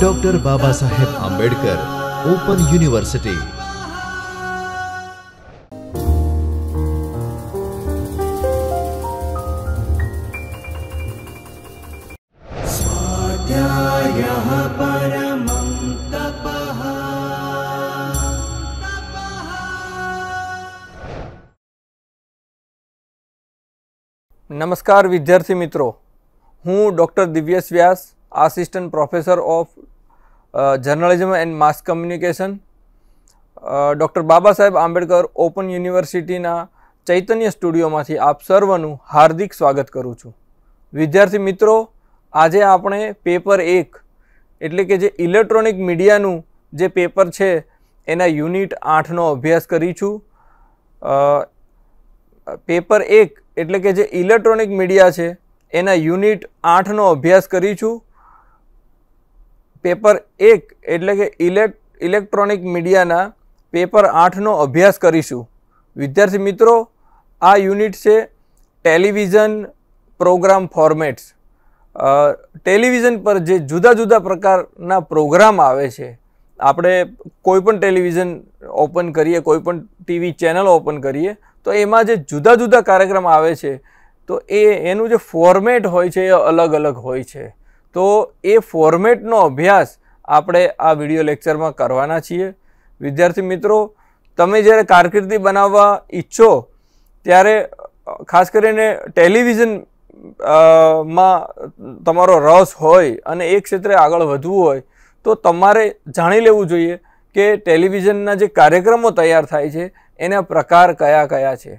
doctor Baba Saheb Ambedkar open university नमस्कार विद्यार्थी मित्रों હું doctor Divyash Vyas assistant professor of journalism and mass communication doctor Baba Saheb Ambedkar open યુનિવર્સિટીના ચૈતન્ય સ્ટુડિયોમાંથી આપ સર્વનું હાર્દિક સ્વાગત કરું છું વિદ્યાર્થી મિત્રો આજે આપણે પેપર એક એટલે કે જે ઇલેક્ટ્રોનિક મીડિયાનું જે પેપર છે એના યુનિટ આઠનો અભ્યાસ કરીશું પેપર એક એટલે કે જે ઇલેક્ટ્રોનિક મીડિયા છે એના યુનિટ આઠનો અભ્યાસ કરીશું પેપર એક એટલે કે ઇલેક્ટ ઇલેક્ટ્રોનિક મીડિયાના પેપર આઠનો અભ્યાસ કરીશું વિદ્યાર્થી મિત્રો આ યુનિટ છે ટેલિવિઝન પ્રોગ્રામ ફોર્મેટ્સ ટેલિવિઝન પર જે જુદા જુદા પ્રકારના પ્રોગ્રામ આવે છે આપણે કોઈપણ ટેલિવિઝન ઓપન કરીએ કોઈપણ ટીવી ચેનલ ઓપન કરીએ તો એમાં જે જુદા જુદા કાર્યક્રમ આવે છે તો એ એનું જે ફોર્મેટ હોય છે એ અલગ અલગ હોય છે તો એ ફોર્મેટનો અભ્યાસ આપણે આ વિડિયો લેક્ચરમાં કરવાના છીએ વિદ્યાર્થી મિત્રો તમે જ્યારે કારકિર્દી બનાવવા ઈચ્છો ત્યારે ખાસ કરીને ટેલિવિઝન માં તમારો રસ હોય અને એ ક્ષેત્રે આગળ વધવું હોય તો તમારે જાણી લેવું જોઈએ કે ટેલિવિઝનના જે કાર્યક્રમો તૈયાર થાય છે એના પ્રકાર કયા કયા છે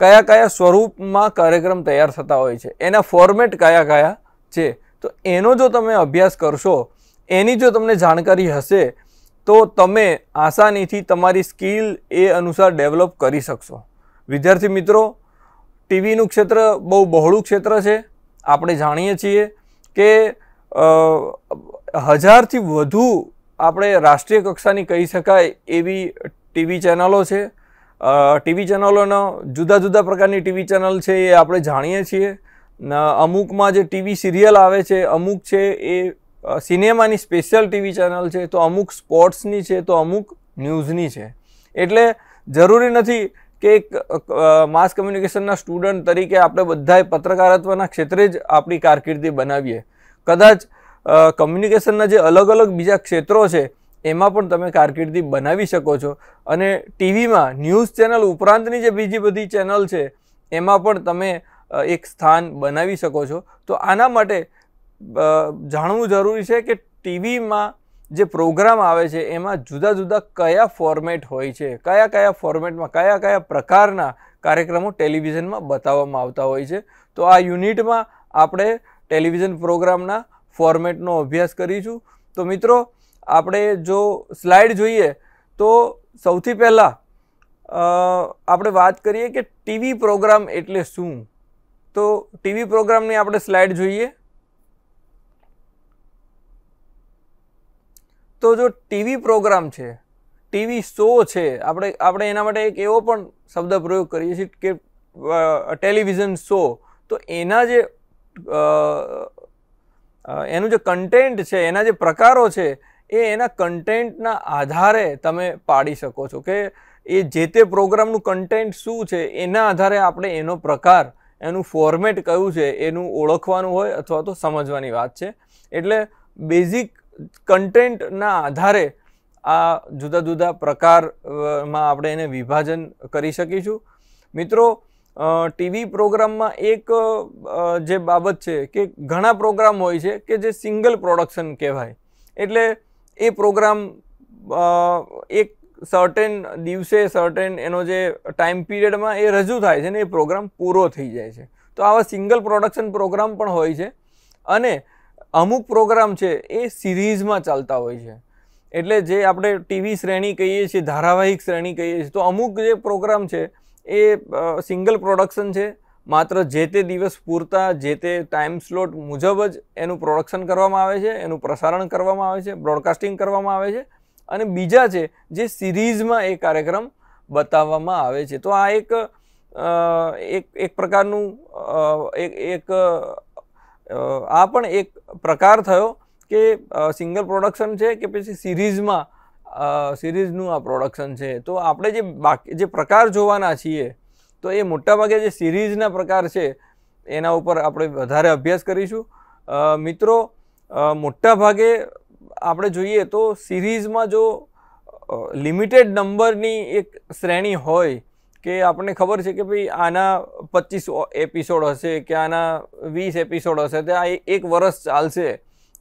કયા કયા સ્વરૂપમાં કાર્યક્રમ તૈયાર થતા હોય છે એના ફોર્મેટ કયા કયા છે તો એનો જો તમે અભ્યાસ કરશો એની જો તમને જાણકારી હશે તો તમે આસાનીથી તમારી સ્કિલ એ અનુસાર ડેવલપ કરી શકશો વિદ્યાર્થી મિત્રો ટીવીનું ક્ષેત્ર બહુ બહોળું ક્ષેત્ર છે આપણે જાણીએ છીએ કે હજારથી વધુ આપણે રાષ્ટ્રીય કક્ષાની કહી શકાય એવી ટીવી ચેનલો છે ટીવી ચેનલોનો જુદા જુદા પ્રકારની ટીવી ચેનલ છે એ આપણે જાણીએ છીએ અમુકમાં જે ટીવી સિરિયલ આવે છે અમુક છે એ સિનેમાની સ્પેશિયલ ટીવી ચેનલ છે તો અમુક સ્પોર્ટ્સની છે તો અમુક ન્યૂઝની છે એટલે જરૂરી નથી કે એક માસ કમ્યુનિકેશનના સ્ટુડન્ટ તરીકે આપણે બધાએ પત્રકારત્વના ક્ષેત્રે જ આપણી કારકિર્દી બનાવીએ કદાચ કમ્યુનિકેશનના જે અલગ અલગ બીજા ક્ષેત્રો છે એમાં પણ તમે કારકિર્દી બનાવી શકો છો અને ટીવીમાં ન્યૂઝ ચેનલ ઉપરાંતની જે બીજી બધી ચેનલ છે એમાં પણ તમે એક સ્થાન બનાવી શકો છો તો આના માટે જાણવું જરૂરી છે કે ટીવીમાં જે પ્રોગ્રામ આવે છે એમાં જુદા જુદા કયા ફોર્મેટ હોય છે કયા કયા ફોર્મેટમાં કયા કયા પ્રકારના કાર્યક્રમો ટેલિવિઝનમાં બતાવવામાં આવતા હોય છે તો આ યુનિટમાં આપણે ટેલિવિઝન પ્રોગ્રામના ફોર્મેટનો અભ્યાસ કરીશું તો મિત્રો આપણે જો સ્લાઇડ જોઈએ તો સૌથી પહેલાં આપણે વાત કરીએ કે ટીવી પ્રોગ્રામ એટલે શું તો ટીવી પ્રોગ્રામની આપણે સ્લાઇડ જોઈએ તો જો ટીવી પ્રોગ્રામ છે ટીવી શો છે આપણે આપણે એના માટે એક એવો પણ શબ્દ પ્રયોગ કરીએ છીએ કે ટેલિવિઝન શો તો એના જે એનું જે કન્ટેન્ટ છે એના જે પ્રકારો છે એ એના કન્ટેન્ટના આધારે તમે પાડી શકો છો કે એ જે તે પ્રોગ્રામનું કન્ટેન્ટ શું છે એના આધારે આપણે એનો પ્રકાર એનું ફોર્મેટ કયું છે એનું ઓળખવાનું હોય અથવા તો સમજવાની વાત છે એટલે બેઝિક કન્ટેન્ટના આધારે આ જુદા જુદા પ્રકારમાં આપણે એને વિભાજન કરી શકીશું મિત્રો ટીવી પ્રોગ્રામમાં એક જે બાબત છે કે ઘણા પ્રોગ્રામ હોય છે કે જે સિંગલ પ્રોડક્શન કહેવાય એટલે એ પ્રોગ્રામ એક સર્ટેન દિવસે સર્ટેન એનો જે ટાઈમ પીરિયડમાં એ રજૂ થાય છે ને એ પ્રોગ્રામ પૂરો થઈ જાય છે તો આવા સિંગલ પ્રોડક્શન પ્રોગ્રામ પણ હોય છે અને અમુક પ્રોગ્રામ છે એ સિરીઝમાં ચાલતા હોય છે એટલે જે આપણે ટીવી શ્રેણી કહીએ છીએ ધારાવાહિક શ્રેણી કહીએ છીએ તો અમુક જે પ્રોગ્રામ છે એ સિંગલ પ્રોડક્શન છે માત્ર જે તે દિવસ પૂરતા જે તે ટાઈમ સ્લોટ મુજબ જ એનું પ્રોડક્શન કરવામાં આવે છે એનું પ્રસારણ કરવામાં આવે છે બ્રોડકાસ્ટિંગ કરવામાં આવે છે અને બીજા છે જે સિરીઝમાં એ કાર્યક્રમ બતાવવામાં આવે છે તો આ એક એક એક પ્રકારનું એક એક આ પણ એક પ્રકાર થયો કે સિંગલ પ્રોડક્શન છે કે પછી સિરીઝમાં સિરીઝનું આ પ્રોડક્શન છે તો આપણે જે બાકી જે પ્રકાર જોવાના છીએ તો એ મોટાભાગે જે સિરીઝના પ્રકાર છે એના ઉપર આપણે વધારે અભ્યાસ કરીશું મિત્રો મોટાભાગે આપણે જોઈએ તો સિરીઝમાં જો લિમિટેડ નંબરની એક શ્રેણી હોય કે આપણને ખબર છે કે ભાઈ આના પચીસ એપિસોડ હશે કે આના વીસ એપિસોડ હશે તો આ એક વર્ષ ચાલશે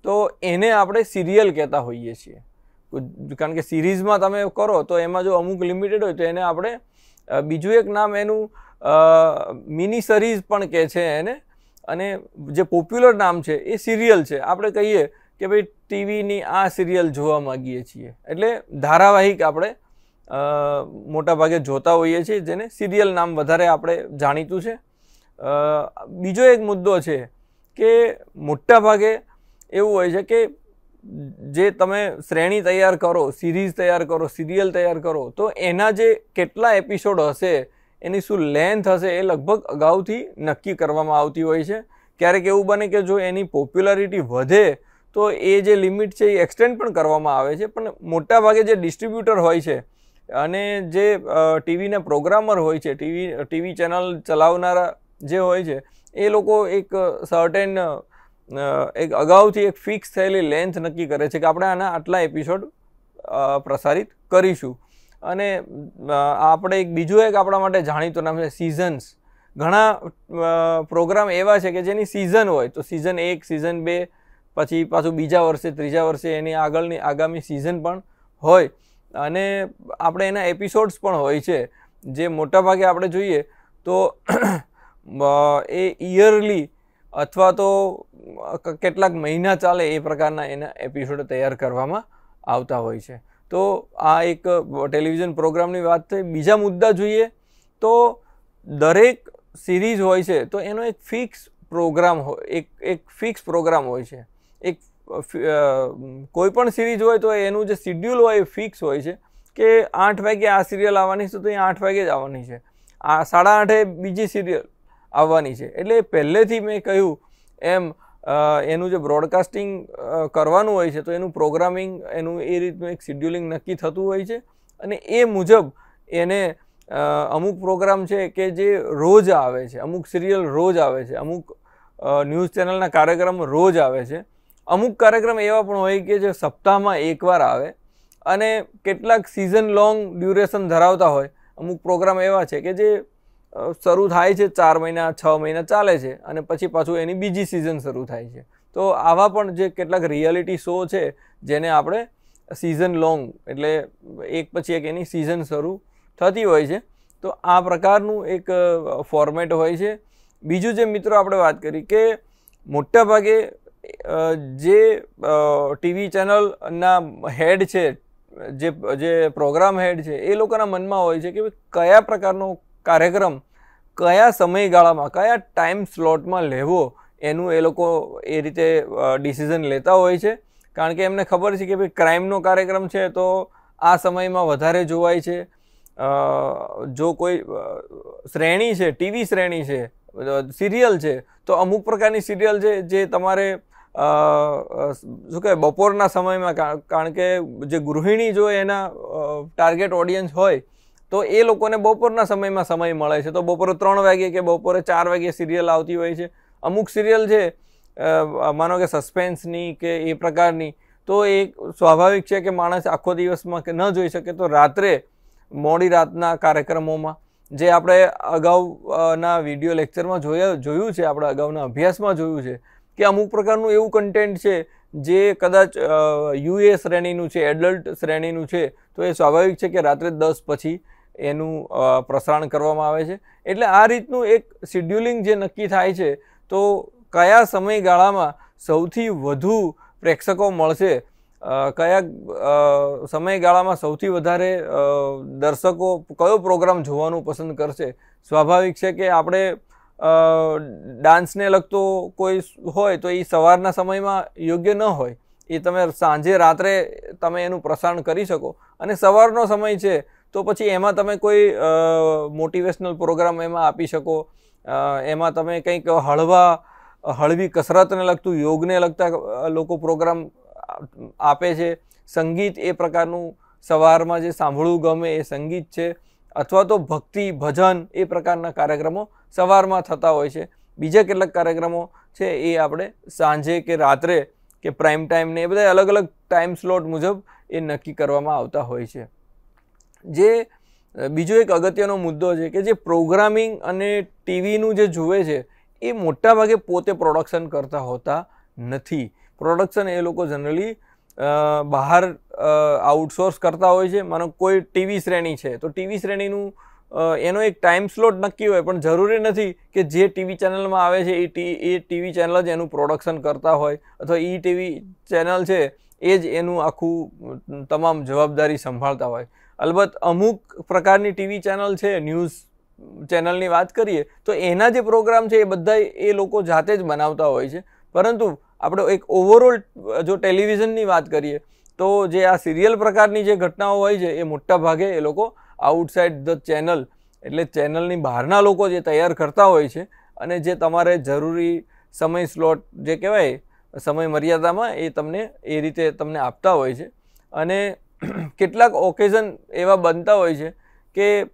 તો એને આપણે સિરિયલ કહેતા હોઈએ છીએ કારણ કે સિરીઝમાં તમે કરો તો એમાં જો અમુક લિમિટેડ હોય તો એને આપણે બીજું એક નામ એનું મિની સરીઝ પણ કહે છે એને અને જે પોપ્યુલર નામ છે એ સિરિયલ છે આપણે કહીએ કે ભાઈ ટીવીની આ સિરિયલ જોવા માગીએ છીએ એટલે ધારાવાહિક આપણે મોટાભાગે જોતા હોઈએ છીએ જેને સિરિયલ નામ વધારે આપણે જાણીતું છે બીજો એક મુદ્દો છે કે મોટાભાગે એવું હોય છે કે જે તમે શ્રેણી તૈયાર કરો સિરીઝ તૈયાર કરો સિરિયલ તૈયાર કરો તો એના જે કેટલા એપિસોડ હશે એની શું લેન્થ હશે એ લગભગ અગાઉથી નક્કી કરવામાં આવતી હોય છે ક્યારેક એવું બને કે જો એની પોપ્યુલારિટી વધે તો એ જે લિમિટ છે એ એક્સટેન્ડ પણ કરવામાં આવે છે પણ મોટાભાગે જે ડિસ્ટ્રીબ્યુટર હોય છે અને જે ટીવીના પ્રોગ્રામર હોય છે ટીવી ટીવી ચેનલ ચલાવનારા જે હોય છે એ લોકો એક સર્ટેન એક અગાઉથી એક ફિક્સ થયેલી લેન્થ નક્કી કરે છે કે આપણે આના આટલા એપિસોડ પ્રસારિત કરીશું અને આપણે એક બીજું એક આપણા માટે જાણીતું નામ છે સિઝન્સ ઘણા પ્રોગ્રામ એવા છે કે જેની સિઝન હોય તો સિઝન એક સિઝન બે પછી પાછું બીજા વર્ષે ત્રીજા વર્ષે એની આગળની આગામી સિઝન પણ હોય અને આપણે એના એપિસોડ્સ પણ હોય છે જે મોટાભાગે આપણે જોઈએ તો એ ઇયરલી અથવા તો કેટલાક મહિના ચાલે એ પ્રકારના એના એપિસોડ તૈયાર કરવામાં આવતા હોય છે તો આ એક ટેલિવિઝન પ્રોગ્રામની વાત થઈ બીજા મુદ્દા જોઈએ તો દરેક સિરીઝ હોય છે તો એનો એક ફિક્સ પ્રોગ્રામ હોય એક એક ફિક્સ પ્રોગ્રામ હોય છે એક કોઈ પણ સિરીઝ હોય તો એનું જે શિડ્યુલ હોય એ ફિક્સ હોય છે કે આઠ વાગે આ સિરિયલ આવવાની છે તો એ આઠ વાગે જ આવવાની છે આ સાડા આઠે બીજી સિરિયલ આવવાની છે એટલે પહેલેથી મેં કહ્યું એમ એનું જે બ્રોડકાસ્ટિંગ કરવાનું હોય છે તો એનું પ્રોગ્રામિંગ એનું એ રીતનું એક શિડ્યુલિંગ નક્કી થતું હોય છે અને એ મુજબ એને અમુક પ્રોગ્રામ છે કે જે રોજ આવે છે અમુક સિરિયલ રોજ આવે છે અમુક ન્યૂઝ ચેનલના કાર્યક્રમ રોજ આવે છે અમુક કાર્યક્રમ એવા પણ હોય કે જે સપ્તાહમાં એકવાર આવે અને કેટલાક સિઝન લોંગ ડ્યુરેશન ધરાવતા હોય અમુક પ્રોગ્રામ એવા છે કે જે શરૂ થાય છે ચાર મહિના છ મહિના ચાલે છે અને પછી પાછું એની બીજી સિઝન શરૂ થાય છે તો આવા પણ જે કેટલાક રિયાલિટી શો છે જેને આપણે સિઝન લોંગ એટલે એક પછી એક એની સિઝન શરૂ થતી હોય છે તો આ પ્રકારનું એક ફોર્મેટ હોય છે બીજું જે મિત્રો આપણે વાત કરી કે મોટાભાગે જે ટીવી ચેનલના હેડ છે જે જે પ્રોગ્રામ હેડ છે એ લોકોના મનમાં હોય છે કે કયા પ્રકારનો કાર્યક્રમ કયા સમયગાળામાં કયા ટાઈમ સ્લોટમાં લેવો એનું એ લોકો એ રીતે ડિસિઝન લેતા હોય છે કારણ કે એમને ખબર છે કે ભાઈ ક્રાઇમનો કાર્યક્રમ છે તો આ સમયમાં વધારે જોવાય છે જો કોઈ શ્રેણી છે ટીવી શ્રેણી છે સિરિયલ છે તો અમુક પ્રકારની સિરિયલ છે જે તમારે શું કહે બપોરના સમયમાં કારણ કે જે ગૃહિણી જો એના ટાર્ગેટ ઓડિયન્સ હોય તો એ લોકોને બપોરના સમયમાં સમય મળે છે તો બપોરે ત્રણ વાગે કે બપોરે ચાર વાગે સિરિયલ આવતી હોય છે અમુક સિરિયલ છે માનો કે સસ્પેન્સની કે એ પ્રકારની તો એ સ્વાભાવિક છે કે માણસ આખો દિવસમાં કે ન જોઈ શકે તો રાત્રે મોડી રાતના કાર્યક્રમોમાં જે આપણે અગાઉના વિડીયો લેક્ચરમાં જોયા જોયું છે આપણે અગાઉના અભ્યાસમાં જોયું છે કે અમુક પ્રકારનું એવું કન્ટેન્ટ છે જે કદાચ યુએ શ્રેણીનું છે એડલ્ટ શ્રેણીનું છે તો એ સ્વાભાવિક છે કે રાત્રે દસ પછી એનું પ્રસારણ કરવામાં આવે છે એટલે આ રીતનું એક શિડ્યુલિંગ જે નક્કી થાય છે તો કયા સમયગાળામાં સૌથી વધુ પ્રેક્ષકો મળશે કયા સમયગાળામાં સૌથી વધારે દર્શકો કયો પ્રોગ્રામ જોવાનું પસંદ કરશે સ્વાભાવિક છે કે આપણે ડાન્સને લગતો કોઈ હોય તો એ સવારના સમયમાં યોગ્ય ન હોય એ તમે સાંજે રાત્રે તમે એનું પ્રસારણ કરી શકો અને સવારનો સમય છે તો પછી એમાં તમે કોઈ મોટિવેશનલ પ્રોગ્રામ એમાં આપી શકો એમાં તમે કંઈક હળવા હળવી કસરતને લગતું યોગને લગતા લોકો પ્રોગ્રામ આપે છે સંગીત એ પ્રકારનું સવારમાં જે સાંભળવું ગમે એ સંગીત છે અથવા તો ભક્તિ ભજન એ પ્રકારના કાર્યક્રમો સવારમાં થતા હોય છે બીજા કેટલાક કાર્યક્રમો છે એ આપણે સાંજે કે રાત્રે કે પ્રાઇમ ટાઈમને એ બધા અલગ અલગ ટાઈમ સ્લોટ મુજબ એ નક્કી કરવામાં આવતા હોય છે જે બીજો એક અગત્યનો મુદ્દો છે કે જે પ્રોગ્રામિંગ અને ટીવીનું જે જુએ છે એ મોટા ભાગે પોતે પ્રોડક્શન કરતા હોતા નથી પ્રોડક્શન એ લોકો જનરલી બહાર આઉટસોર્સ કરતા હોય છે માનો કોઈ ટીવી શ્રેણી છે તો ટીવી શ્રેણીનું એનો એક ટાઈમ સ્લોટ નક્કી હોય પણ જરૂરી નથી કે જે ટીવી ચેનલમાં આવે છે એ ટી એ ટીવી ચેનલ જ એનું પ્રોડક્શન કરતા હોય અથવા એ ટીવી ચેનલ છે એ જ એનું આખું તમામ જવાબદારી સંભાળતા હોય અલબત્ત અમુક પ્રકારની ટીવી ચેનલ છે ન્યૂઝ ચેનલની વાત કરીએ તો એના જે પ્રોગ્રામ છે એ બધા એ લોકો જાતે જ બનાવતા હોય છે પરંતુ આપણે એક ઓવરઓલ જો ટેલિવિઝનની વાત કરીએ તો જે આ સિરિયલ પ્રકારની જે ઘટનાઓ હોય છે એ મોટા ભાગે એ લોકો આઉટસાઇડ ધ ચેનલ એટલે ચેનલની બહારના લોકો જે તૈયાર કરતા હોય છે અને જે તમારે જરૂરી સમય સ્લોટ જે કહેવાય સમય મર્યાદામાં એ તમને એ રીતે તમને આપતા હોય છે અને કેટલાક ઓકેઝન એવા બનતા હોય છે કે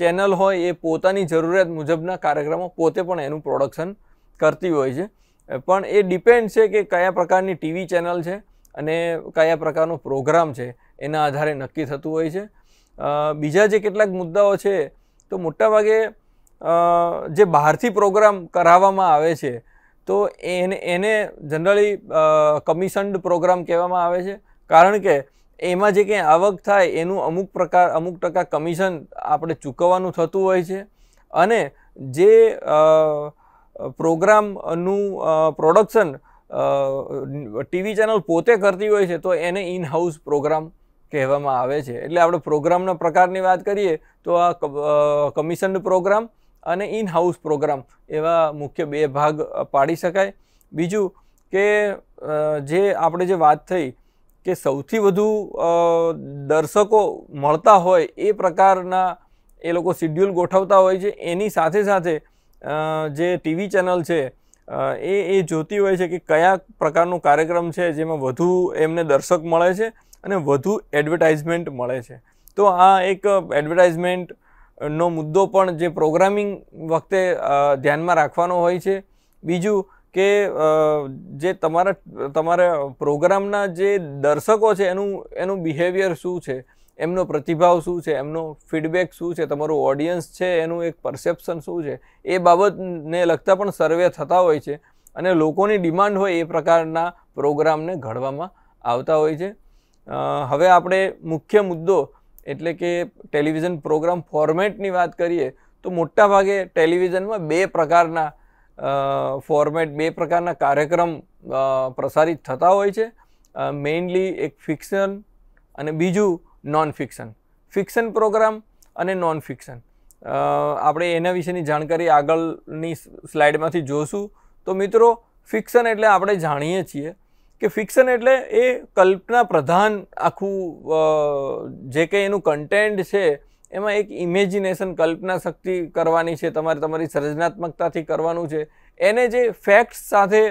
ચેનલ હોય એ પોતાની જરૂરિયાત મુજબના કાર્યક્રમો પોતે પણ એનું પ્રોડક્શન કરતી હોય છે પણ એ ડિપેન્ડ છે કે કયા પ્રકારની ટીવી ચેનલ છે અને કયા પ્રકારનો પ્રોગ્રામ છે એના આધારે નક્કી થતું હોય છે બીજા જે કેટલાક મુદ્દાઓ છે તો મોટાભાગે જે બહારથી પ્રોગ્રામ કરાવવામાં આવે છે તો એને એને જનરલી કમિશન્ડ પ્રોગ્રામ કહેવામાં આવે છે કારણ કે એમાં જે કંઈ આવક થાય એનું અમુક પ્રકાર અમુક ટકા કમિશન આપણે ચૂકવવાનું થતું હોય છે અને જે પ્રોગ્રામનું પ્રોડક્શન ટીવી ચેનલ પોતે કરતી હોય છે તો એને ઇન હાઉસ પ્રોગ્રામ કહેવામાં આવે છે એટલે આપણે પ્રોગ્રામના પ્રકારની વાત કરીએ તો આ કમિશન પ્રોગ્રામ અને ઇન હાઉસ પ્રોગ્રામ એવા મુખ્ય બે ભાગ પાડી શકાય બીજું કે જે આપણે જે વાત થઈ કે સૌથી વધુ દર્શકો મળતા હોય એ પ્રકારના એ લોકો શિડ્યુલ ગોઠવતા હોય છે એની સાથે સાથે જે ટીવી ચેનલ છે એ એ જોતી હોય છે કે કયા પ્રકારનું કાર્યક્રમ છે જેમાં વધુ એમને દર્શક મળે છે અને વધુ એડવર્ટાઇઝમેન્ટ મળે છે તો આ એક એડવર્ટાઇઝમેન્ટનો મુદ્દો પણ જે પ્રોગ્રામિંગ વખતે ધ્યાનમાં રાખવાનો હોય છે બીજું કે જે તમારા તમારા પ્રોગ્રામના જે દર્શકો છે એનું એનું બિહેવિયર શું છે એમનો પ્રતિભાવ શું છે એમનો ફીડબેક શું છે તમારું ઓડિયન્સ છે એનું એક પરસેપ્શન શું છે એ બાબતને લગતા પણ સર્વે થતા હોય છે અને લોકોની ડિમાન્ડ હોય એ પ્રકારના પ્રોગ્રામને ઘડવામાં આવતા હોય છે હવે આપણે મુખ્ય મુદ્દો એટલે કે ટેલિવિઝન પ્રોગ્રામ ફોર્મેટની વાત કરીએ તો મોટાભાગે ટેલિવિઝનમાં બે પ્રકારના ફોર્મેટ બે પ્રકારના કાર્યક્રમ પ્રસારિત થતા હોય છે મેઇનલી એક ફિક્શન અને બીજું નોન ફિક્શન ફિક્શન પ્રોગ્રામ અને નોન ફિક્શન આપણે એના વિશેની જાણકારી આગળની સ્લાઇડમાંથી જોશું તો મિત્રો ફિક્શન એટલે આપણે જાણીએ છીએ કે ફિક્શન એટલે એ કલ્પના પ્રધાન આખું જે કંઈ એનું કન્ટેન્ટ છે એમાં એક ઇમેજિનેશન કલ્પના શક્તિ કરવાની છે તમારે તમારી સર્જનાત્મકતાથી કરવાનું છે એને જે ફેક્ટ્સ સાથે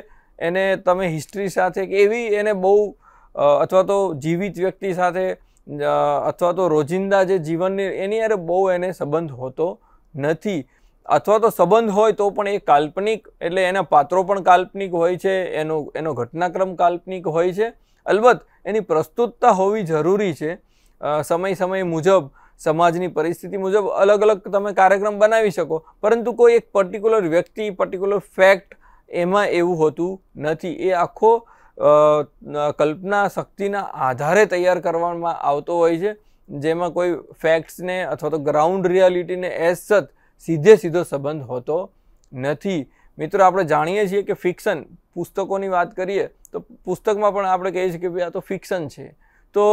એને તમે હિસ્ટ્રી સાથે કે એવી એને બહુ અથવા તો જીવિત વ્યક્તિ સાથે અથવા તો રોજિંદા જે જીવનની એની યારે બહુ એને સંબંધ હોતો નથી અથવા તો સંબંધ હોય તો પણ એ કાલ્પનિક એટલે એના પાત્રો પણ કાલ્પનિક હોય છે એનો એનો ઘટનાક્રમ કાલ્પનિક હોય છે અલબત્ત એની પ્રસ્તુતતા હોવી જરૂરી છે સમય સમય મુજબ સમાજની પરિસ્થિતિ મુજબ અલગ અલગ તમે કાર્યક્રમ બનાવી શકો પરંતુ કોઈ એક પર્ટિક્યુલર વ્યક્તિ પર્ટિક્યુલર ફેક્ટ એમાં એવું હોતું નથી એ આખો કલ્પના શક્તિના આધારે તૈયાર કરવામાં આવતો હોય છે જેમાં કોઈ ફેક્ટ્સને અથવા તો ગ્રાઉન્ડ રિયાલિટીને એઝ સત સીધે સીધો સંબંધ હોતો નથી મિત્રો આપણે જાણીએ છીએ કે ફિક્શન પુસ્તકોની વાત કરીએ તો પુસ્તકમાં પણ આપણે કહીએ છીએ કે ભાઈ આ તો ફિક્શન છે તો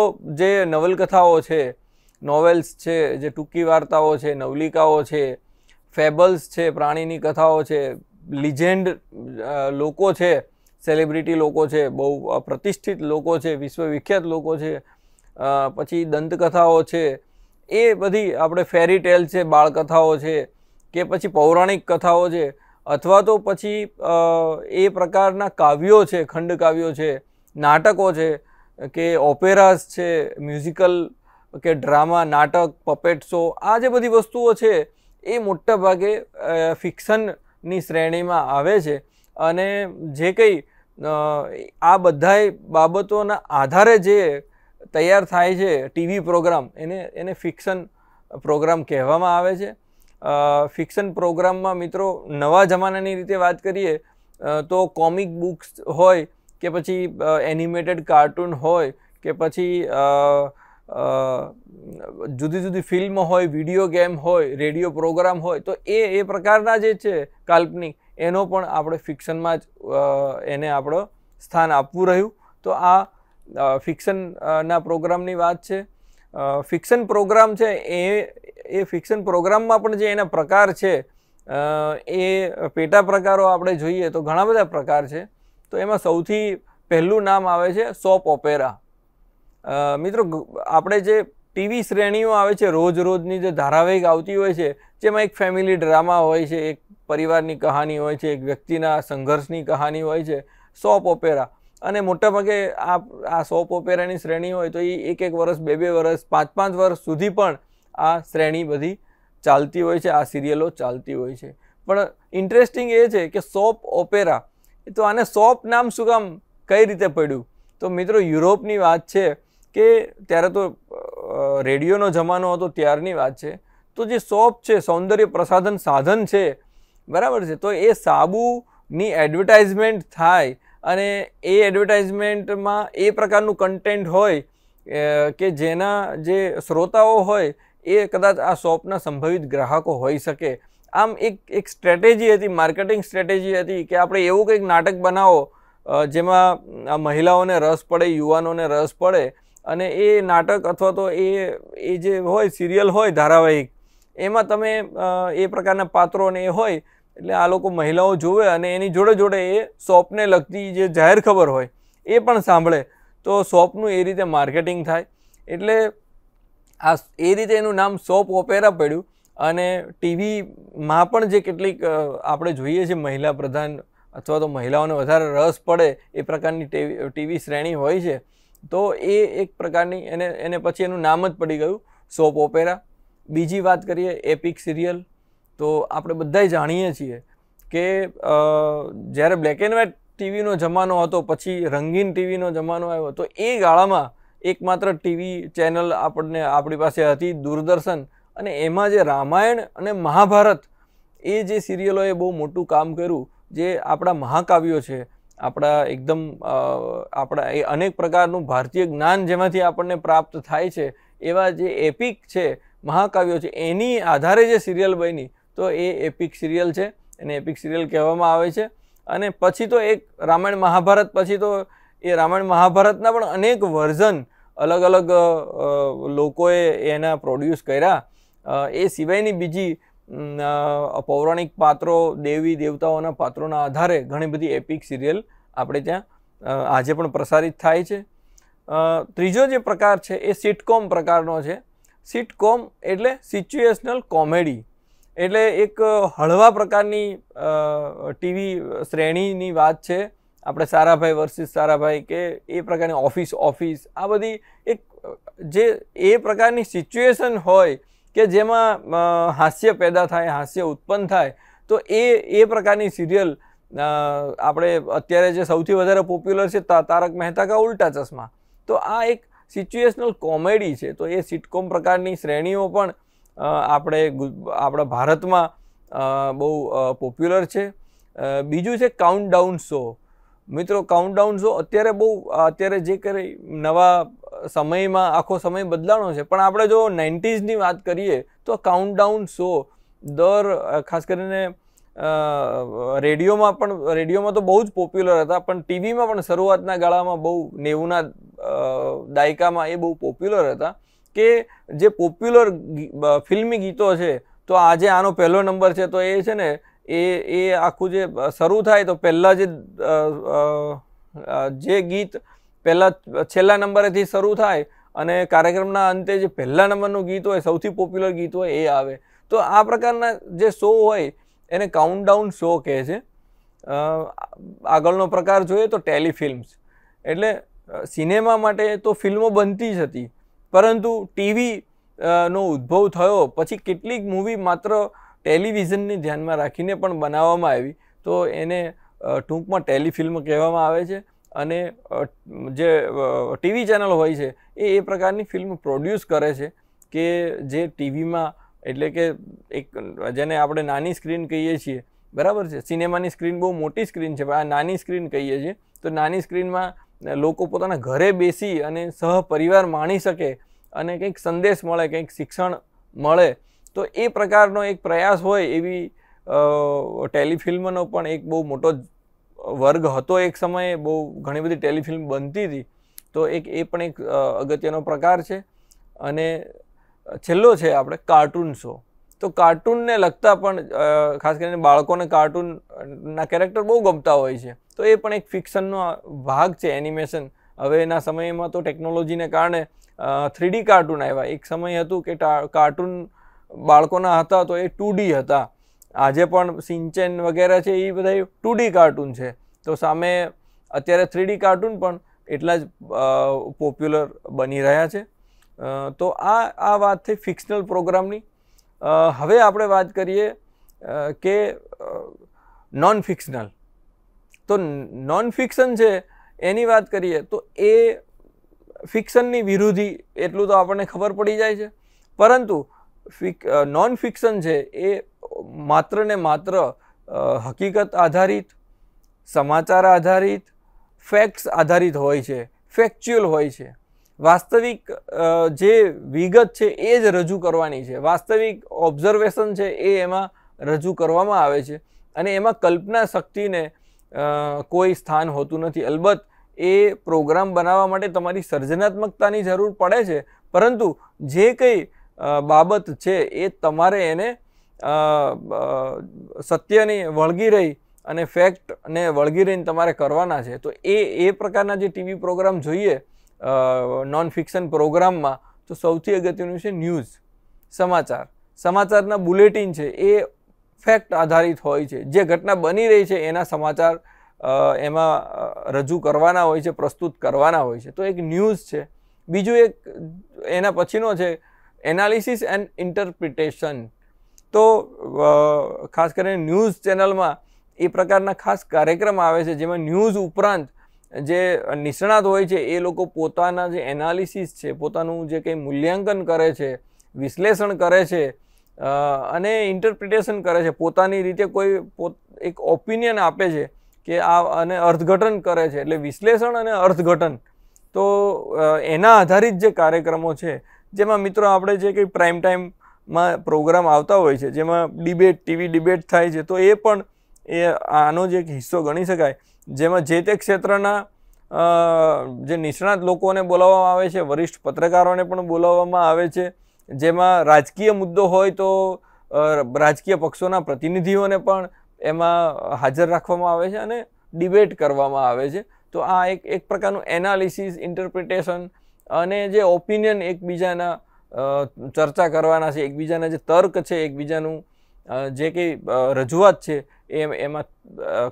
જે નવલકથાઓ છે નોવેલ્સ છે જે ટૂંકી વાર્તાઓ છે નવલિકાઓ છે ફેબલ્સ છે પ્રાણીની કથાઓ છે લિજેન્ડ લોકો છે સેલિબ્રિટી લોકો છે બહુ પ્રતિષ્ઠિત લોકો છે વિશ્વવિખ્યાત લોકો છે પછી દંતકથાઓ છે એ બધી આપણે ફેરી ટેલ છે બાળકથાઓ છે કે પછી પૌરાણિક કથાઓ છે અથવા તો પછી એ પ્રકારના કાવ્યો છે ખંડ કાવ્યો છે નાટકો છે કે ઓપેરાસ છે મ્યુઝિકલ કે ડ્રામા નાટક પપેટ શો આ જે બધી વસ્તુઓ છે એ મોટા ભાગે ફિક્શનની શ્રેણીમાં આવે છે અને જે કંઈ આ બધાય બાબતોના આધારે જે તૈયાર થાય છે ટીવી પ્રોગ્રામ એને એને ફિક્શન પ્રોગ્રામ કહેવામાં આવે છે ફિક્શન પ્રોગ્રામમાં મિત્રો નવા જમાનાની રીતે વાત કરીએ તો કોમિક બુક્સ હોય કે પછી એનિમેટેડ કાર્ટૂન હોય કે પછી જુદી જુદી ફિલ્મ હોય વિડીયો ગેમ હોય રેડિયો પ્રોગ્રામ હોય તો એ એ પ્રકારના જે છે કાલ્પનિક એનો પણ આપણે ફિક્શનમાં જ એને આપણો સ્થાન આપવું રહ્યું તો આ ફિક્શનના પ્રોગ્રામની વાત છે ફિક્શન પ્રોગ્રામ છે એ એ ફિક્શન પ્રોગ્રામમાં પણ જે એના પ્રકાર છે એ પેટા પ્રકારો આપણે જોઈએ તો ઘણા બધા પ્રકાર છે તો એમાં સૌથી પહેલું નામ આવે છે સોપ ઓપેરા મિત્રો આપણે જે ટીવી શ્રેણીઓ આવે છે રોજ રોજની જે ધારાવાહિક આવતી હોય છે જેમાં એક ફેમિલી ડ્રામા હોય છે એક પરિવારની કહાની હોય છે એક વ્યક્તિના સંઘર્ષની કહાની હોય છે સોપ ઓપેરા અને મોટાભાગે આ આ સોપ ઓપેરાની શ્રેણી હોય તો એ એક એક વર્ષ બે બે વર્ષ પાંચ પાંચ વર્ષ સુધી પણ આ શ્રેણી બધી ચાલતી હોય છે આ સિરિયલો ચાલતી હોય છે પણ ઇન્ટરેસ્ટિંગ એ છે કે સોપ ઓપેરા તો આને સોપ નામ શું કામ કઈ રીતે પડ્યું તો મિત્રો યુરોપની વાત છે કે ત્યારે તો રેડિયોનો જમાનો હતો ત્યારની વાત છે તો જે સોપ છે સૌંદર્ય પ્રસાધન સાધન છે બરાબર છે તો એ સાબુની એડવર્ટાઇઝમેન્ટ થાય અને એ એડવર્ટાઇઝમેન્ટમાં એ પ્રકારનું કન્ટેન્ટ હોય કે જેના જે શ્રોતાઓ હોય એ કદાચ આ સોપના સંભવિત ગ્રાહકો હોઈ શકે આમ એક એક સ્ટ્રેટેજી હતી માર્કેટિંગ સ્ટ્રેટેજી હતી કે આપણે એવું કંઈક નાટક બનાવો જેમાં આ મહિલાઓને રસ પડે યુવાનોને રસ પડે અને એ નાટક અથવા તો એ એ જે હોય સિરિયલ હોય ધારાવાહિક એમાં તમે એ પ્રકારના પાત્રો ને એ હોય એટલે આ લોકો મહિલાઓ જોવે અને એની જોડે જોડે એ શોપને લગતી જે જાહેર ખબર હોય એ પણ સાંભળે તો શોપનું એ રીતે માર્કેટિંગ થાય એટલે આ એ રીતે એનું નામ સોપ ઓપેરા પડ્યું અને ટીવીમાં પણ જે કેટલીક આપણે જોઈએ છીએ મહિલા પ્રધાન અથવા તો મહિલાઓને વધારે રસ પડે એ પ્રકારની ટીવી શ્રેણી હોય છે તો એ એક પ્રકારની એને એને પછી એનું નામ જ પડી ગયું સોપ ઓપેરા બીજી વાત કરીએ એપિક સિરિયલ તો આપણે બધાય જાણીએ છીએ કે જ્યારે બ્લેક એન્ડ વ્હાઇટ ટીવીનો જમાનો હતો પછી રંગીન ટીવીનો જમાનો આવ્યો તો એ ગાળામાં એકમાત્ર ટીવી ચેનલ આપણને આપણી પાસે હતી દૂરદર્શન અને એમાં જે રામાયણ અને મહાભારત એ જે સિરિયલોએ બહુ મોટું કામ કર્યું જે આપણા મહાકાવ્યો છે આપણા એકદમ આપણા એ અનેક પ્રકારનું ભારતીય જ્ઞાન જેમાંથી આપણને પ્રાપ્ત થાય છે એવા જે એપિક છે મહાકાવ્યો છે એની આધારે જે સિરિયલ બની તો એ એપિક સિરિયલ છે એને એપિક સિરિયલ કહેવામાં આવે છે અને પછી તો એક રામાયણ મહાભારત પછી તો એ રામાયણ મહાભારતના પણ અનેક વર્ઝન અલગ અલગ લોકોએ એના પ્રોડ્યુસ કર્યા એ સિવાયની બીજી પૌરાણિક પાત્રો દેવી દેવતાઓના પાત્રોના આધારે ઘણી બધી એપિક સિરિયલ આપણે ત્યાં આજે પણ પ્રસારિત થાય છે ત્રીજો જે પ્રકાર છે એ સિટકોમ પ્રકારનો છે સિટકોમ એટલે સિચ્યુએશનલ કોમેડી એટલે એક હળવા પ્રકારની ટીવી શ્રેણીની વાત છે આપણે સારાભાઈ વર્સિસ સારાભાઈ કે એ પ્રકારની ઓફિસ ઓફિસ આ બધી એક જે એ પ્રકારની સિચ્યુએશન હોય કે જેમાં હાસ્ય પેદા થાય હાસ્ય ઉત્પન્ન થાય તો એ એ પ્રકારની સિરિયલ આપણે અત્યારે જે સૌથી વધારે પોપ્યુલર છે તારક મહેતા કા ઉલ્ટા ચશ્મા તો આ એક સિચ્યુએશનલ કોમેડી છે તો એ સિટકોમ પ્રકારની શ્રેણીઓ પણ આપણે આપણા ભારતમાં બહુ પોપ્યુલર છે બીજું છે કાઉન્ટડાઉન શો મિત્રો કાઉન્ટડાઉન શો અત્યારે બહુ અત્યારે જે કરે નવા સમયમાં આખો સમય બદલાણો છે પણ આપણે જો નાઇન્ટીઝની વાત કરીએ તો કાઉન્ટડાઉન શો દર ખાસ કરીને રેડિયોમાં પણ રેડિયોમાં તો બહુ જ પોપ્યુલર હતા પણ ટીવીમાં પણ શરૂઆતના ગાળામાં બહુ નેવુંના દાયકામાં એ બહુ પોપ્યુલર હતા કે જે પોપ્યુલર ફિલ્મી ગીતો છે તો આજે આનો પહેલો નંબર છે તો એ છે ને એ એ આખું જે શરૂ થાય તો પહેલાં જે જે ગીત પહેલાં છેલ્લા નંબરેથી શરૂ થાય અને કાર્યક્રમના અંતે જે પહેલા નંબરનું ગીત હોય સૌથી પોપ્યુલર ગીત હોય એ આવે તો આ પ્રકારના જે શો હોય એને કાઉન્ટડાઉન શો કહે છે આગળનો પ્રકાર જોઈએ તો ટેલિફિલ્મ્સ એટલે સિનેમા માટે તો ફિલ્મો બનતી જ હતી પરંતુ ટીવી નો ઉદ્ભવ થયો પછી કેટલીક મૂવી માત્ર ટેલિવિઝનને ધ્યાનમાં રાખીને પણ બનાવવામાં આવી તો એને ટૂંકમાં ટેલિફિલ્મ કહેવામાં આવે છે અને જે ટીવી ચેનલ હોય છે એ એ પ્રકારની ફિલ્મ પ્રોડ્યુસ કરે છે કે જે ટીવીમાં એટલે કે એક જેને આપણે નાની સ્ક્રીન કહીએ છીએ બરાબર છે સિનેમાની સ્ક્રીન બહુ મોટી સ્ક્રીન છે પણ આ નાની સ્ક્રીન કહીએ છીએ તો નાની સ્ક્રીનમાં લોકો પોતાના ઘરે બેસી અને સહપરિવાર માણી શકે અને કંઈક સંદેશ મળે કંઈક શિક્ષણ મળે તો એ પ્રકારનો એક પ્રયાસ હોય એવી ટેલિફિલ્મનો પણ એક બહુ મોટો વર્ગ હતો એક સમયે બહુ ઘણી બધી ટેલિફિલ્મ બનતી હતી તો એક એ પણ એક અગત્યનો પ્રકાર છે અને છેલ્લો છે આપણે કાર્ટૂન શો તો કાર્ટૂનને લગતા પણ ખાસ કરીને બાળકોને કાર્ટૂનના કેરેક્ટર બહુ ગમતા હોય છે તો એ પણ એક ફિક્શનનો ભાગ છે એનિમેશન હવે એના સમયમાં તો ટેકનોલોજીને કારણે થ્રીડી કાર્ટૂન આવ્યા એક સમય હતું કે કાર્ટૂન બાળકોના હતા તો એ ટુ હતા આજે પણ સિંચેન વગેરે છે એ બધા ટુ ડી કાર્ટૂન છે તો સામે અત્યારે થ્રીડી કાર્ટૂન પણ એટલા જ પોપ્યુલર બની રહ્યા છે તો આ આ વાત થઈ ફિક્શનલ પ્રોગ્રામની હવે આપણે વાત કરીએ કે નોન ફિક્શનલ તો નોન ફિક્શન છે એની વાત કરીએ તો એ ફિક્શનની વિરોધી એટલું તો આપણને ખબર પડી જાય છે પરંતુ ફિક નોન ફિક્શન છે એ માત્ર ને માત્ર હકીકત આધારિત સમાચાર આધારિત ફેક્ટ્સ આધારિત હોય છે ફેક્ચ્યુઅલ હોય છે વાસ્તવિક જે વિગત છે એ જ રજૂ કરવાની છે વાસ્તવિક ઓબ્ઝર્વેશન છે એ એમાં રજૂ કરવામાં આવે છે અને એમાં કલ્પના શક્તિને કોઈ સ્થાન હોતું નથી અલબત્ત એ પ્રોગ્રામ બનાવવા માટે તમારી સર્જનાત્મકતાની જરૂર પડે છે પરંતુ જે કંઈ બાબત છે એ તમારે એને સત્યની વળગી રહી અને ફેક્ટને વળગી રહીને તમારે કરવાના છે તો એ એ પ્રકારના જે ટીવી પ્રોગ્રામ જોઈએ નોન ફિક્શન પ્રોગ્રામમાં તો સૌથી અગત્યનું છે ન્યૂઝ સમાચાર સમાચારના બુલેટિન છે એ ફેક્ટ આધારિત હોય છે જે ઘટના બની રહી છે એના સમાચાર એમાં રજૂ કરવાના હોય છે પ્રસ્તુત કરવાના હોય છે તો એક ન્યૂઝ છે બીજું એક એના પછીનો છે એનાલિસિસ એન્ડ ઇન્ટરપ્રિટેશન તો ખાસ કરીને ન્યૂઝ ચેનલમાં એ પ્રકારના ખાસ કાર્યક્રમ આવે છે જેમાં ન્યૂઝ ઉપરાંત જે નિષ્ણાત હોય છે એ લોકો પોતાના જે એનાલિસિસ છે પોતાનું જે કંઈ મૂલ્યાંકન કરે છે વિશ્લેષણ કરે છે અને ઇન્ટરપ્રિટેશન કરે છે પોતાની રીતે કોઈ પોત એક ઓપિનિયન આપે છે કે આ અને અર્થઘટન કરે છે એટલે વિશ્લેષણ અને અર્થઘટન તો એના આધારિત જે કાર્યક્રમો છે જેમાં મિત્રો આપણે જે કંઈ પ્રાઇમ ટાઈમ માં પ્રોગ્રામ આવતા હોય છે જેમાં ડિબેટ ટીવી ડિબેટ થાય છે તો એ પણ એ આનો જ એક હિસ્સો ગણી શકાય જેમાં જે તે ક્ષેત્રના જે નિષ્ણાત લોકોને બોલાવવામાં આવે છે વરિષ્ઠ પત્રકારોને પણ બોલાવવામાં આવે છે જેમાં રાજકીય મુદ્દો હોય તો રાજકીય પક્ષોના પ્રતિનિધિઓને પણ એમાં હાજર રાખવામાં આવે છે અને ડિબેટ કરવામાં આવે છે તો આ એક એક પ્રકારનું એનાલિસિસ ઇન્ટરપ્રિટેશન અને જે ઓપિનિયન એકબીજાના ચર્ચા કરવાના છે એકબીજાના જે તર્ક છે એકબીજાનું જે કંઈ રજૂઆત છે એ એમાં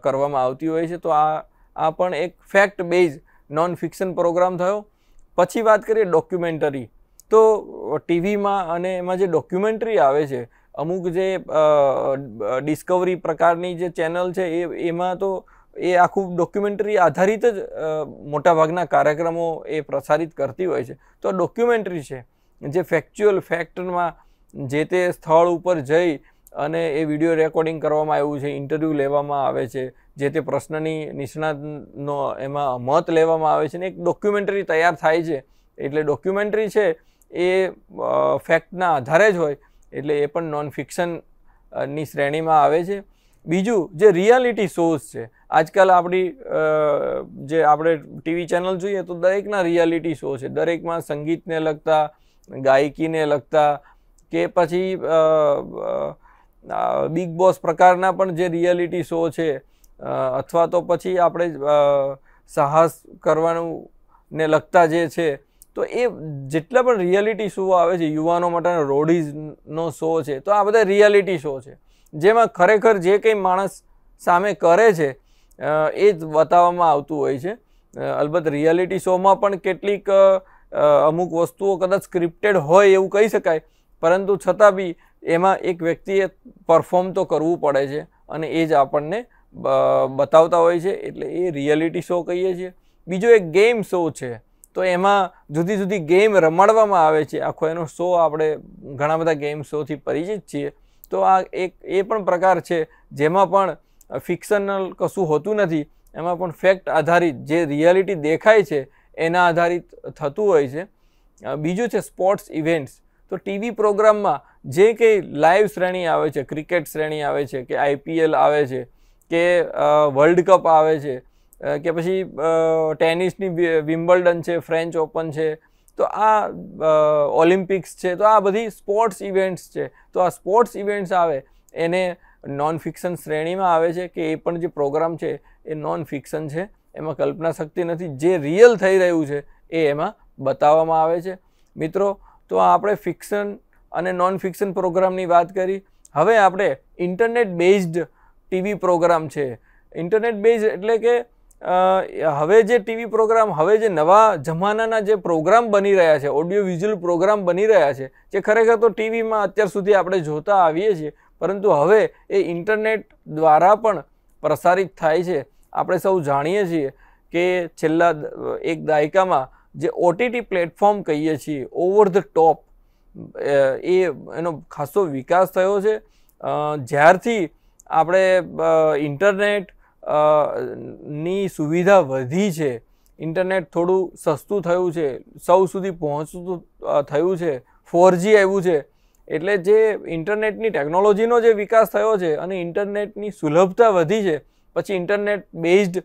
કરવામાં આવતી હોય છે તો આ આ પણ એક fact base non fiction programme થયો પછી વાત કરીએ ડોક્યુમેન્ટરી તો ટીવીમાં અને એમાં જે ડોક્યુમેન્ટરી આવે છે અમુક જે ડિસ્કવરી પ્રકારની જે ચેનલ છે એ એમાં તો એ આખું ડોક્યુમેન્ટરી આધારિત જ મોટાભાગના કાર્યક્રમો એ પ્રસારિત કરતી હોય છે તો ડોક્યુમેન્ટરી છે જે ફેક્ચ્યુઅલ ફેક્ટરમાં જે તે સ્થળ ઉપર જઈ અને એ વિડીયો રેકોર્ડિંગ કરવામાં આવ્યું છે ઇન્ટરવ્યૂ લેવામાં આવે છે જે તે પ્રશ્નની નિષ્ણાતનો એમાં મત લેવામાં આવે છે ને એક ડોક્યુમેન્ટરી તૈયાર થાય છે એટલે ડોક્યુમેન્ટરી છે એ ફેક્ટના આધારે જ હોય એટલે એ પણ નોન ફિક્શનની શ્રેણીમાં આવે છે બીજું જે રિયાલિટી શોઝ છે આજકાલ આપણી જે આપણે ટીવી ચેનલ જોઈએ તો દરેકના રિયાલિટી શો છે દરેકમાં સંગીતને લગતા ગાયકીને લગતા કે પછી બિગ બોસ પ્રકારના પણ જે રિયાલિટી શો છે અથવા તો પછી આપણે સાહસ કરવાનું ને લગતા જે છે તો એ જેટલા પણ રિયાલિટી શો આવે છે યુવાનો માટેના રોડીઝનો શો છે તો આ બધા રિયાલિટી શો છે જેમાં ખરેખર જે કંઈ માણસ સામે કરે છે એ જ બતાવવામાં આવતું હોય છે અલબત્ત રિયાલિટી શોમાં પણ કેટલીક અમુક વસ્તુઓ કદાચ સ્ક્રિપ્ટેડ હોય એવું કહી શકાય પરંતુ છતાં બી એમાં એક વ્યક્તિએ પરફોર્મ તો કરવું પડે છે અને એ જ આપણને બતાવતા હોય છે એટલે એ રિયાલિટી શો કહીએ છીએ બીજો એક ગેમ શો છે તો એમાં જુદી જુદી ગેમ રમાડવામાં આવે છે આખો એનો શો આપણે ઘણા બધા ગેમ શોથી પરિચિત છીએ તો આ એક એ પણ પ્રકાર છે જેમાં પણ ફિક્શનલ કશું હોતું નથી એમાં પણ ફેક્ટ આધારિત જે રિયાલિટી દેખાય છે એના આધારિત થતું હોય છે બીજું છે સ્પોર્ટ્સ ઇવેન્ટ્સ તો ટીવી પ્રોગ્રામમાં જે કંઈ લાઈવ શ્રેણી આવે છે ક્રિકેટ શ્રેણી આવે છે કે આઈપીએલ આવે છે કે વર્લ્ડ કપ આવે છે કે પછી ટેનિસની વિમ્બલ્ડન છે ફ્રેન્ચ ઓપન છે તો આ ઓલિમ્પિક્સ છે તો આ બધી સ્પોર્ટ્સ ઇવેન્ટ્સ છે તો આ સ્પોર્ટ્સ ઇવેન્ટ્સ આવે એને નોન ફિક્શન શ્રેણીમાં આવે છે કે એ પણ જે પ્રોગ્રામ છે એ નોન ફિક્શન છે એમાં કલ્પના શક્તિ નથી જે રિયલ થઈ રહ્યું છે એ એમાં બતાવવામાં આવે છે મિત્રો તો આપણે ફિક્શન અને નોન ફિક્શન પ્રોગ્રામની વાત કરી હવે આપણે ઇન્ટરનેટ બેઝડ ટીવી પ્રોગ્રામ છે ઇન્ટરનેટ બેઝ એટલે કે હવે જે ટીવી પ્રોગ્રામ હવે જે નવા જમાનાના જે પ્રોગ્રામ બની રહ્યા છે ઓડિયો વિઝ્યુઅલ પ્રોગ્રામ બની રહ્યા છે જે ખરેખર તો ટીવીમાં અત્યાર સુધી આપણે જોતા આવીએ છીએ પરંતુ હવે એ ઇન્ટરનેટ દ્વારા પણ પ્રસારિત થાય છે આપણે સૌ જાણીએ છીએ કે છેલ્લા એક દાયકામાં જે ઓટીટી પ્લેટફોર્મ કહીએ છીએ ઓવર ધ ટોપ એ એનો ખાસો વિકાસ થયો છે જ્યારથી આપણે ઇન્ટરનેટ ની સુવિધા વધી છે ઇન્ટરનેટ થોડું સસ્તું થયું છે સૌ સુધી પહોંચતું થયું છે ફોરજી આવ્યું છે એટલે જે ઇન્ટરનેટની ટેકનોલોજીનો જે વિકાસ થયો છે અને ઇન્ટરનેટની સુલભતા વધી છે પછી ઇન્ટરનેટ બેઝડ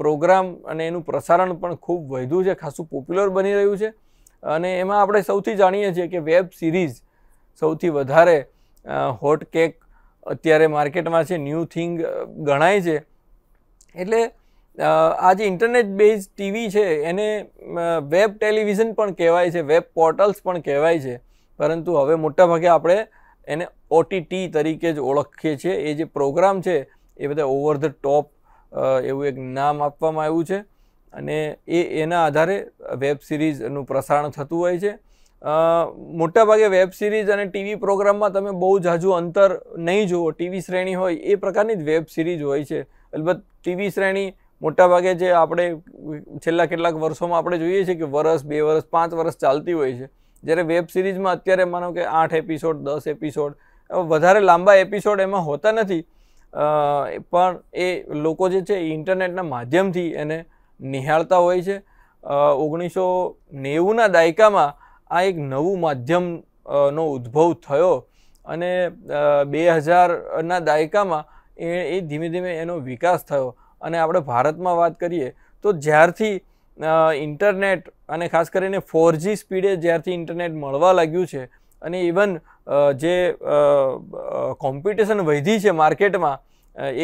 પ્રોગ્રામ અને એનું પ્રસારણ પણ ખૂબ વધ્યું છે ખાસું પોપ્યુલર બની રહ્યું છે અને એમાં આપણે સૌથી જાણીએ છીએ કે વેબ સિરીઝ સૌથી વધારે હોટ કેક અત્યારે માર્કેટમાં છે ન્યૂ થિંગ ગણાય છે એટલે આ જે ઇન્ટરનેટ બેઝ ટીવી છે એને વેબ ટેલિવિઝન પણ કહેવાય છે વેબ પોર્ટલ્સ પણ કહેવાય છે પરંતુ હવે મોટાભાગે આપણે એને ઓટીટી તરીકે જ ઓળખીએ છીએ એ જે પ્રોગ્રામ છે એ બધા ઓવર ધ ટોપ એવું એક નામ આપવામાં આવ્યું છે અને એ એના આધારે વેબ સિરીઝનું પ્રસારણ થતું હોય છે મોટાભાગે વેબ સિરીઝ અને ટીવી પ્રોગ્રામમાં તમે બહુ જાજુ અંતર નહીં જુઓ ટીવી શ્રેણી હોય એ પ્રકારની જ વેબ સિરીઝ હોય છે અલબત્ત ટીવી શ્રેણી મોટાભાગે જે આપણે છેલ્લા કેટલાક વર્ષોમાં આપણે જોઈએ છીએ કે વરસ બે વર્ષ પાંચ વર્ષ ચાલતી હોય છે જ્યારે વેબ સિરીઝમાં અત્યારે માનો કે આઠ એપિસોડ દસ એપિસોડ વધારે લાંબા એપિસોડ એમાં હોતા નથી પણ એ લોકો જે છે ઇન્ટરનેટના માધ્યમથી એને નિહાળતા હોય છે ઓગણીસો નેવુંના દાયકામાં આ એક નવું માધ્યમનો ઉદ્ભવ થયો અને બે હજારના દાયકામાં એ એ ધીમે ધીમે એનો વિકાસ થયો અને આપણે ભારતમાં વાત કરીએ તો જ્યારથી ઇન્ટરનેટ અને ખાસ કરીને ફોર સ્પીડે જ્યારથી ઇન્ટરનેટ મળવા લાગ્યું છે અને ઇવન જે કોમ્પિટિશન વધી છે માર્કેટમાં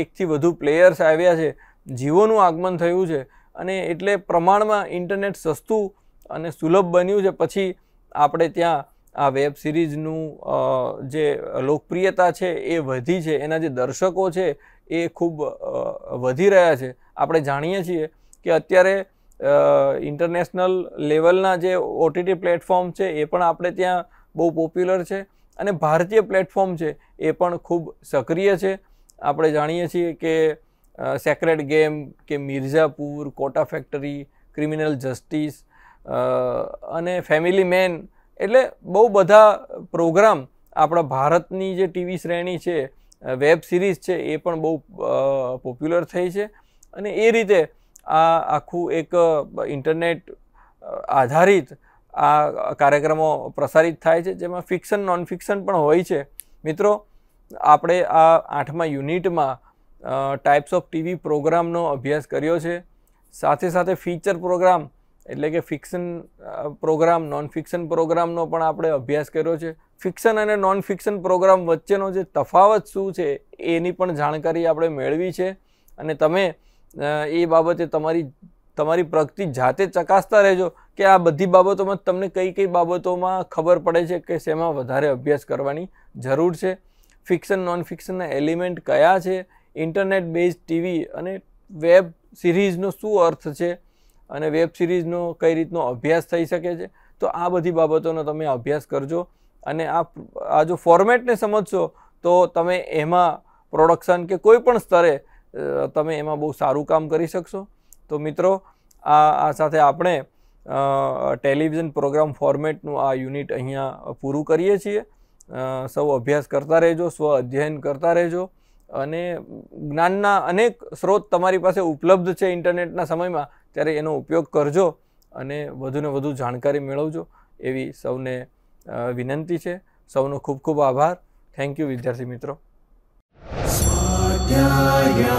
એકથી વધુ પ્લેયર્સ આવ્યા છે જીઓનું આગમન થયું છે અને એટલે પ્રમાણમાં ઇન્ટરનેટ સસ્તું અને સુલભ બન્યું છે પછી આપણે ત્યાં આ વેબ સિરીઝનું જે લોકપ્રિયતા છે એ વધી છે એના જે દર્શકો છે એ ખૂબ વધી રહ્યા છે આપણે જાણીએ છીએ કે અત્યારે ઇન્ટરનેશનલ લેવલના જે ઓટીટી પ્લેટફોર્મ છે એ પણ આપણે ત્યાં બહુ પોપ્યુલર છે અને ભારતીય પ્લેટફોર્મ છે એ પણ ખૂબ સક્રિય છે આપણે જાણીએ છીએ કે સેક્રેડ ગેમ કે Mirzapur Kota Factory Criminal Justice અને ફેમિલી મેન એટલે બહુ બધા પ્રોગ્રામ આપણા ભારતની જે ટીવી શ્રેણી છે વેબ સિરીઝ છે એ પણ બહુ પોપ્યુલર થઈ છે અને એ રીતે આ આખું એક ઇન્ટરનેટ આધારિત આ કાર્યક્રમો પ્રસારિત થાય છે જેમાં ફિક્શન નોન ફિક્શન પણ હોય છે મિત્રો આપણે આ આઠમા યુનિટમાં ટાઈપ્સ ઓફ ટીવી પ્રોગ્રામનો અભ્યાસ કર્યો છે સાથે સાથે ફીચર પ્રોગ્રામ એટલે કે ફિક્શન પ્રોગ્રામ નોન ફિક્શન પ્રોગ્રામનો પણ આપણે અભ્યાસ કર્યો છે ફિક્શન અને નોન ફિક્શન પ્રોગ્રામ વચ્ચેનો જે તફાવત શું છે એની પણ જાણકારી આપણે મેળવી છે અને તમે એ બાબતે તમારી તમારી પ્રગતિ જાતે ચકાસતા રહેજો કે આ બધી બાબતોમાં તમને કઈ કઈ બાબતોમાં ખબર પડે છે કે શેમાં વધારે અભ્યાસ કરવાની જરૂર છે ફિક્શન નોન ફિક્શનના એલિમેન્ટ કયા છે ઇન્ટરનેટ બેઝ ટીવી અને વેબ સિરીઝનો શું અર્થ છે અને વેબ સિરીઝનો કઈ રીતનો અભ્યાસ થઈ શકે છે તો આ બધી બાબતોનો તમે અભ્યાસ કરજો અને આ આ જો ફોર્મેટને સમજશો તો તમે એમાં પ્રોડક્શન કે કોઈ પણ સ્તરે તમે એમાં બહુ સારું કામ કરી શકશો તો મિત્રો આ આ સાથે આપણે ટેલિવિઝન પ્રોગ્રામ ફોર્મેટનું આ યુનિટ અહીંયા પૂરું કરીએ છીએ સૌ અભ્યાસ કરતા રહેજો સ્વ અધ્યયન કરતા રહેજો અને જ્ઞાનના અનેક સ્ત્રોત તમારી પાસે ઉપલબ્ધ છે ઇન્ટરનેટના સમયમાં ત્યારે એનો ઉપયોગ કરજો અને વધુને વધુ જાણકારી મેળવજો એવી સૌને વિનંતી છે સૌનો ખૂબ ખૂબ આભાર થેન્ક યુ વિદ્યાર્થી મિત્રો સ્વાધ્યાય